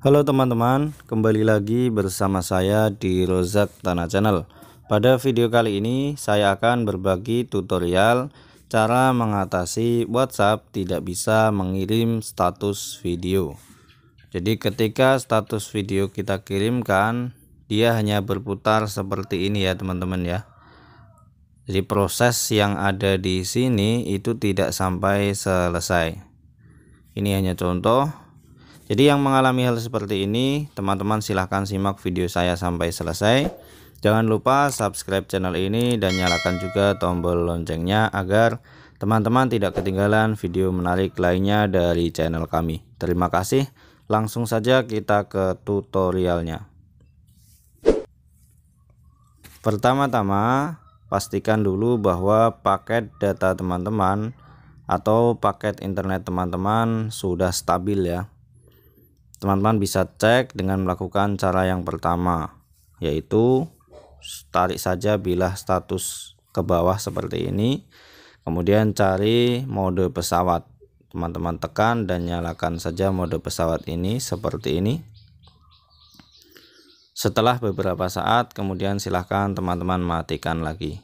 Halo teman-teman, kembali lagi bersama saya di Rozak Tanah Channel. Pada video kali ini saya akan berbagi tutorial cara mengatasi WhatsApp tidak bisa mengirim status video. Jadi ketika status video kita kirimkan, dia hanya berputar seperti ini ya teman-teman ya. Jadi proses yang ada di sini itu tidak sampai selesai. Ini hanya contoh jadi yang mengalami hal seperti ini, teman-teman silahkan simak video saya sampai selesai. Jangan lupa subscribe channel ini dan nyalakan juga tombol loncengnya agar teman-teman tidak ketinggalan video menarik lainnya dari channel kami. Terima kasih. Langsung saja kita ke tutorialnya. Pertama-tama, pastikan dulu bahwa paket data teman-teman atau paket internet teman-teman sudah stabil ya teman-teman bisa cek dengan melakukan cara yang pertama yaitu tarik saja bilah status ke bawah seperti ini kemudian cari mode pesawat teman-teman tekan dan nyalakan saja mode pesawat ini seperti ini setelah beberapa saat kemudian silahkan teman-teman matikan lagi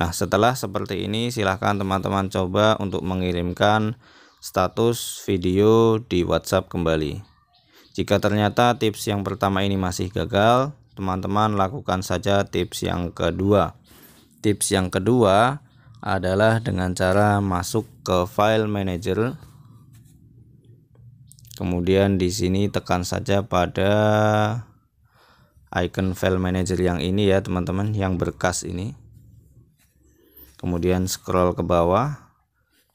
nah setelah seperti ini silahkan teman-teman coba untuk mengirimkan status video di WhatsApp kembali. Jika ternyata tips yang pertama ini masih gagal, teman-teman lakukan saja tips yang kedua. Tips yang kedua adalah dengan cara masuk ke file manager. Kemudian di sini tekan saja pada icon file manager yang ini ya teman-teman yang berkas ini. Kemudian scroll ke bawah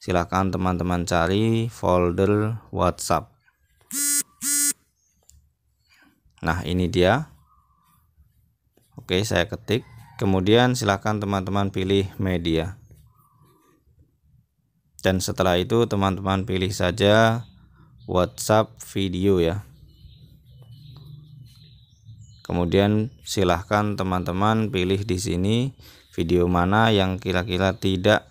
silahkan teman-teman cari folder WhatsApp nah ini dia oke saya ketik kemudian silahkan teman-teman pilih media dan setelah itu teman-teman pilih saja WhatsApp video ya kemudian silahkan teman-teman pilih di sini video mana yang kira-kira tidak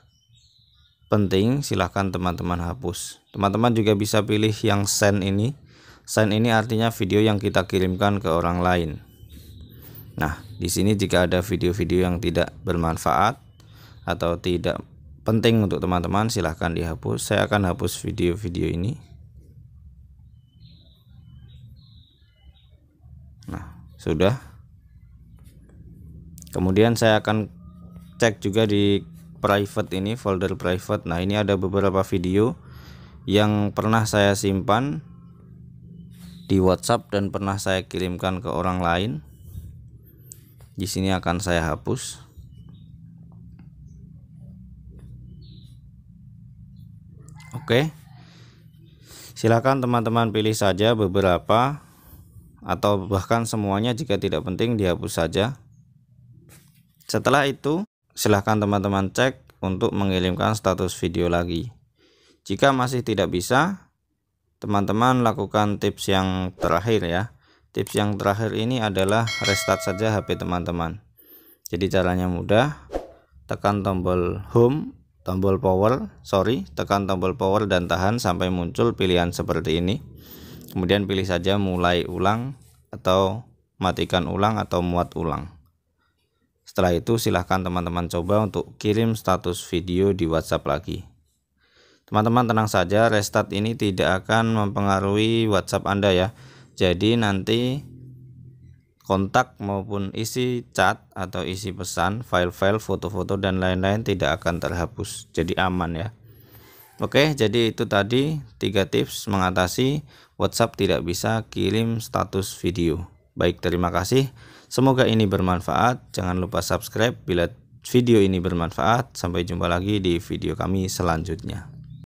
penting silahkan teman-teman hapus teman-teman juga bisa pilih yang send ini send ini artinya video yang kita kirimkan ke orang lain nah di sini jika ada video-video yang tidak bermanfaat atau tidak penting untuk teman-teman silahkan dihapus saya akan hapus video-video ini nah sudah kemudian saya akan cek juga di private ini folder private nah ini ada beberapa video yang pernah saya simpan di WhatsApp dan pernah saya kirimkan ke orang lain di sini akan saya hapus Oke. Silakan teman-teman pilih saja beberapa atau bahkan semuanya jika tidak penting dihapus saja. Setelah itu silahkan teman-teman cek untuk mengirimkan status video lagi jika masih tidak bisa teman-teman lakukan tips yang terakhir ya tips yang terakhir ini adalah restart saja HP teman-teman jadi caranya mudah tekan tombol home tombol power sorry tekan tombol power dan tahan sampai muncul pilihan seperti ini kemudian pilih saja mulai ulang atau matikan ulang atau muat ulang setelah itu silahkan teman-teman coba untuk kirim status video di WhatsApp lagi. Teman-teman tenang saja, restart ini tidak akan mempengaruhi WhatsApp Anda ya. Jadi nanti kontak maupun isi chat atau isi pesan, file-file, foto-foto dan lain-lain tidak akan terhapus. Jadi aman ya. Oke, jadi itu tadi tiga tips mengatasi WhatsApp tidak bisa kirim status video. Baik, terima kasih. Semoga ini bermanfaat. Jangan lupa subscribe bila video ini bermanfaat. Sampai jumpa lagi di video kami selanjutnya.